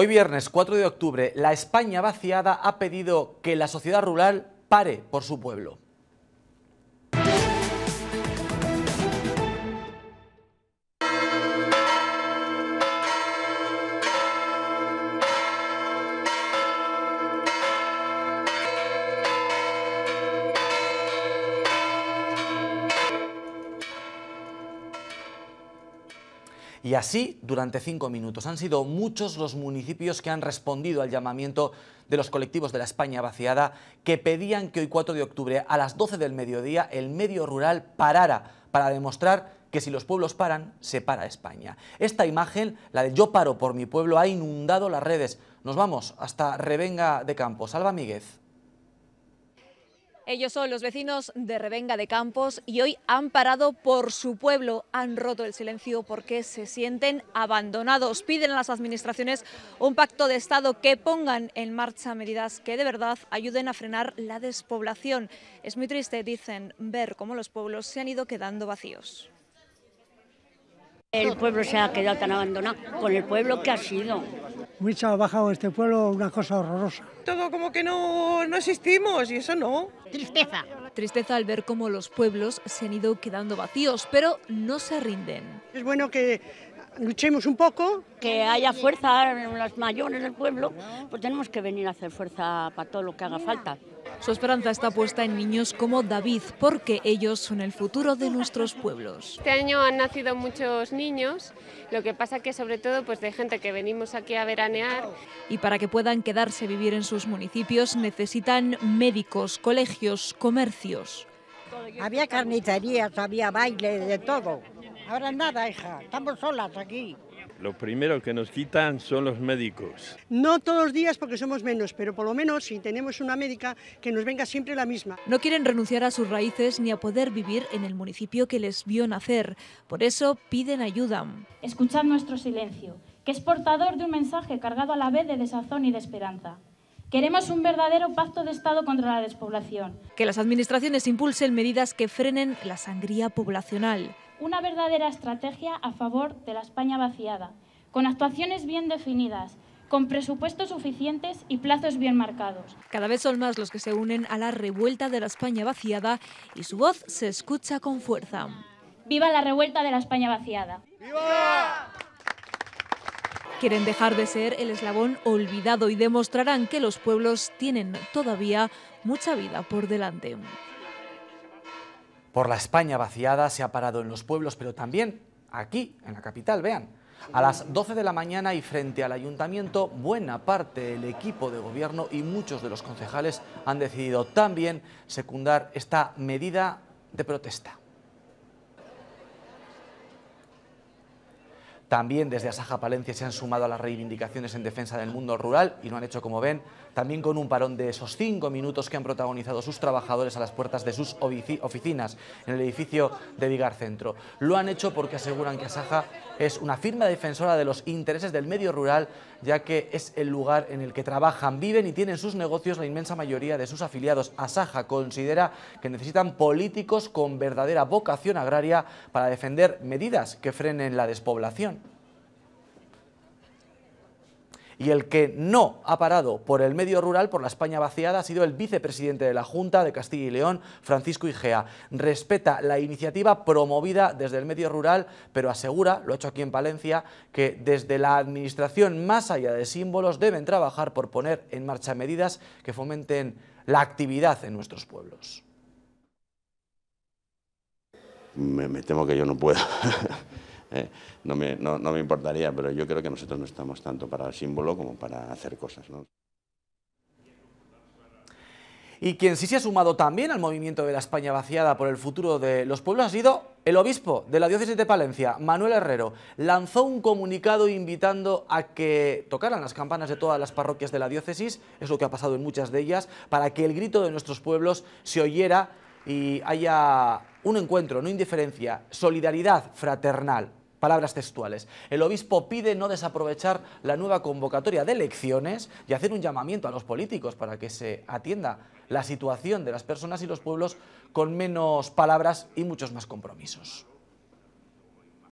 Hoy viernes 4 de octubre, la España vaciada ha pedido que la sociedad rural pare por su pueblo. y así durante cinco minutos. Han sido muchos los municipios que han respondido al llamamiento de los colectivos de la España vaciada que pedían que hoy 4 de octubre a las 12 del mediodía el medio rural parara para demostrar que si los pueblos paran, se para España. Esta imagen, la de yo paro por mi pueblo, ha inundado las redes. Nos vamos hasta Revenga de Campos. Alba Míguez. Ellos son los vecinos de Revenga de Campos y hoy han parado por su pueblo, han roto el silencio porque se sienten abandonados. Piden a las administraciones un pacto de Estado que pongan en marcha medidas que de verdad ayuden a frenar la despoblación. Es muy triste, dicen, ver cómo los pueblos se han ido quedando vacíos. El pueblo se ha quedado tan abandonado con el pueblo que ha sido ha bajado este pueblo, una cosa horrorosa. Todo como que no, existimos y eso no. Tristeza. Tristeza al ver cómo los pueblos se han ido quedando vacíos, pero no se rinden. Es bueno que luchemos un poco. Que haya fuerza en las mayores del pueblo, pues tenemos que venir a hacer fuerza para todo lo que haga falta. Su esperanza está puesta en niños como David, porque ellos son el futuro de nuestros pueblos. Este año han nacido muchos niños, lo que pasa que sobre todo pues de gente que venimos aquí a veranear. Y para que puedan quedarse a vivir en sus municipios necesitan médicos, colegios, comercios. Había carnicerías, había baile, de todo. Ahora nada, hija, estamos solas aquí. Lo primero que nos quitan son los médicos. No todos los días porque somos menos, pero por lo menos si tenemos una médica que nos venga siempre la misma. No quieren renunciar a sus raíces ni a poder vivir en el municipio que les vio nacer. Por eso piden ayuda. Escuchad nuestro silencio, que es portador de un mensaje cargado a la vez de desazón y de esperanza. Queremos un verdadero pacto de Estado contra la despoblación. Que las administraciones impulsen medidas que frenen la sangría poblacional una verdadera estrategia a favor de la España vaciada, con actuaciones bien definidas, con presupuestos suficientes y plazos bien marcados. Cada vez son más los que se unen a la revuelta de la España vaciada y su voz se escucha con fuerza. ¡Viva la revuelta de la España vaciada! ¡Viva! Quieren dejar de ser el eslabón olvidado y demostrarán que los pueblos tienen todavía mucha vida por delante. Por la España vaciada se ha parado en los pueblos, pero también aquí, en la capital, vean. A las 12 de la mañana y frente al ayuntamiento, buena parte del equipo de gobierno y muchos de los concejales han decidido también secundar esta medida de protesta. También desde Asaja Palencia se han sumado a las reivindicaciones en defensa del mundo rural y lo han hecho, como ven, también con un parón de esos cinco minutos que han protagonizado sus trabajadores a las puertas de sus oficinas en el edificio de Vigar Centro. Lo han hecho porque aseguran que Asaja es una firme defensora de los intereses del medio rural, ya que es el lugar en el que trabajan, viven y tienen sus negocios la inmensa mayoría de sus afiliados. Asaja considera que necesitan políticos con verdadera vocación agraria para defender medidas que frenen la despoblación. Y el que no ha parado por el medio rural, por la España vaciada, ha sido el vicepresidente de la Junta de Castilla y León, Francisco Igea. Respeta la iniciativa promovida desde el medio rural, pero asegura, lo ha hecho aquí en Palencia, que desde la administración, más allá de símbolos, deben trabajar por poner en marcha medidas que fomenten la actividad en nuestros pueblos. Me, temo que yo no puedo. Eh, no, me, no, me, importaría, pero yo creo que nosotros no estamos tanto para el símbolo como para hacer cosas. Y quien sí se ha sumado también al movimiento de la España vaciada por el futuro de los pueblos ha sido el obispo de la diócesis de Palencia, Manuel Herrero. Lanzó un comunicado invitando a que tocaran las campanas de todas las parroquias de la diócesis, es lo que ha pasado en muchas de ellas, para que el grito de nuestros pueblos se oyera y haya un encuentro, no indiferencia, solidaridad fraternal. Palabras textuales. El obispo pide no desaprovechar la nueva convocatoria de elecciones y hacer un llamamiento a los políticos para que se atienda la situación de las personas y los pueblos con menos palabras y muchos más compromisos.